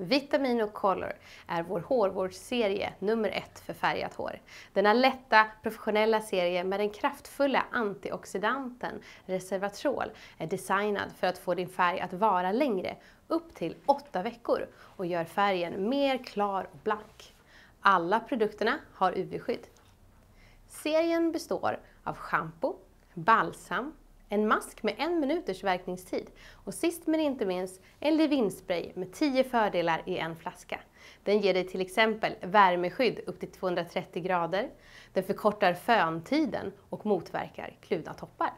Vitamin och Color är vår hårvårdsserie nummer ett för färgat hår. Denna lätta, professionella serie med den kraftfulla antioxidanten Reservatrol är designad för att få din färg att vara längre, upp till 8 veckor och gör färgen mer klar och blank. Alla produkterna har UV-skydd. Serien består av shampoo, balsam, en mask med en minuters verkningstid och sist men inte minst en Levinspray med 10 fördelar i en flaska. Den ger dig till exempel värmeskydd upp till 230 grader, den förkortar föntiden och motverkar kluvna toppar.